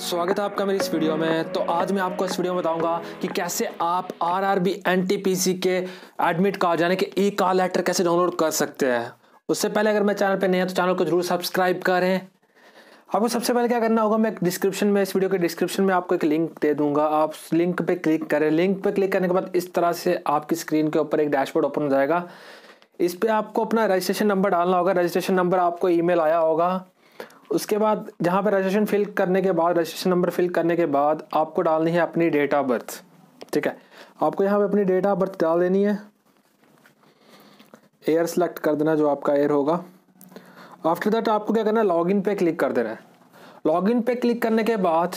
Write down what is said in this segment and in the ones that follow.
स्वागत है आपका मेरी इस वीडियो में तो आज मैं आपको इस वीडियो में बताऊंगा कि कैसे आप R R B N T P C के एडमिट कार्ड यानी कि ई कार लेटर कैसे डाउनलोड कर सकते हैं उससे पहले अगर मैं चैनल पर नहीं है तो चैनल को जरूर सब्सक्राइब करें आपको सबसे पहले क्या करना होगा मैं डिस्क्रिप्शन में इस वीडियो के डिस्क्रिप्शन में आपको एक लिंक दे दूंगा आप लिंक पर क्लिक करें लिंक पर क्लिक करने के बाद इस तरह से आपकी स्क्रीन के ऊपर एक डैशबोर्ड ओपन हो जाएगा इस पर आपको अपना रजिस्ट्रेशन नंबर डालना होगा रजिस्ट्रेशन नंबर आपको ईमेल आया होगा उसके बाद जहाँ पर रजिस्ट्रेशन फिल करने के बाद रजिस्ट्रेशन नंबर फिल करने के बाद आपको डालनी है अपनी डेट ऑफ बर्थ ठीक है आपको यहाँ पे अपनी डेट ऑफ बर्थ डाल देनी है एयर सेलेक्ट कर देना जो आपका एयर होगा आफ्टर दैट आपको क्या करना है इन पे क्लिक कर देना है इन पे क्लिक करने के बाद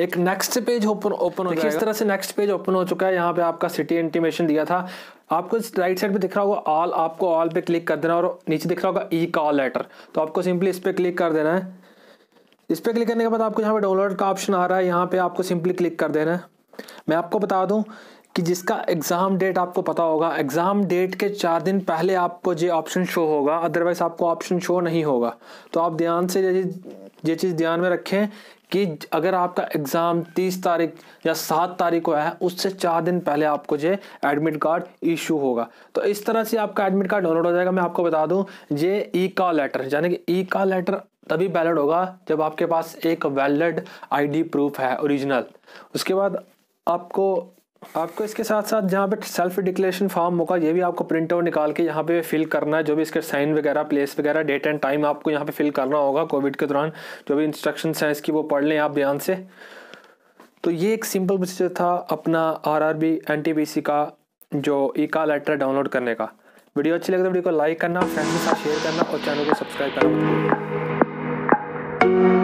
एक नेक्स्ट पेज ओपन ओपन हो जाएगा इस तरह से नेक्स्ट पेज ओपन हो चुका है यहाँ पे आपका सिटी इंटीमेशन दिया था आपको इस राइट साइड पे दिख रहा होगा ऑल आपको ऑल पे क्लिक कर देना और नीचे दिख रहा होगा ई कॉल लेटर तो आपको सिंपली इस पर क्लिक कर देना है इस पर क्लिक करने के बाद आपको यहाँ पे डाउनलोड का ऑप्शन आ रहा है यहाँ पे आपको सिंपली क्लिक कर देना है मैं आपको बता दूँ कि जिसका एग्ज़ाम डेट आपको पता होगा एग्ज़ाम डेट के चार दिन पहले आपको ये ऑप्शन शो होगा अदरवाइज आपको ऑप्शन शो नहीं होगा तो आप ध्यान से ये चीज़ ध्यान में रखें कि अगर आपका एग्ज़ाम 30 तारीख या 7 तारीख को है उससे चार दिन पहले आपको जो एडमिट कार्ड इशू होगा तो इस तरह से आपका एडमिट कार्ड डाउनलोड हो जाएगा मैं आपको बता दूं ये ई का लेटर यानी कि ई का लेटर तभी वैलड होगा जब आपके पास एक वैलिड आईडी प्रूफ है ओरिजिनल उसके बाद आपको आपको इसके साथ साथ जहाँ पे सेल्फ डिक्लेरेशन फॉर्म होगा ये भी आपको प्रिंट आउट निकाल के यहाँ पे फिल करना है जो भी इसके साइन वगैरह प्लेस वगैरह डेट एंड टाइम आपको यहाँ पे फिल करना होगा कोविड के दौरान जो भी इंस्ट्रक्शन हैं इसकी वो पढ़ लें आप ध्यान से तो ये एक सिंपल प्रोसीजर था अपना R R B N T B C का जो ई का लेटर डाउनलोड करने का वीडियो अच्छी लगे तो वीडियो को लाइक करना फ्रेंड के साथ शेयर करना और चैनल को सब्सक्राइब करना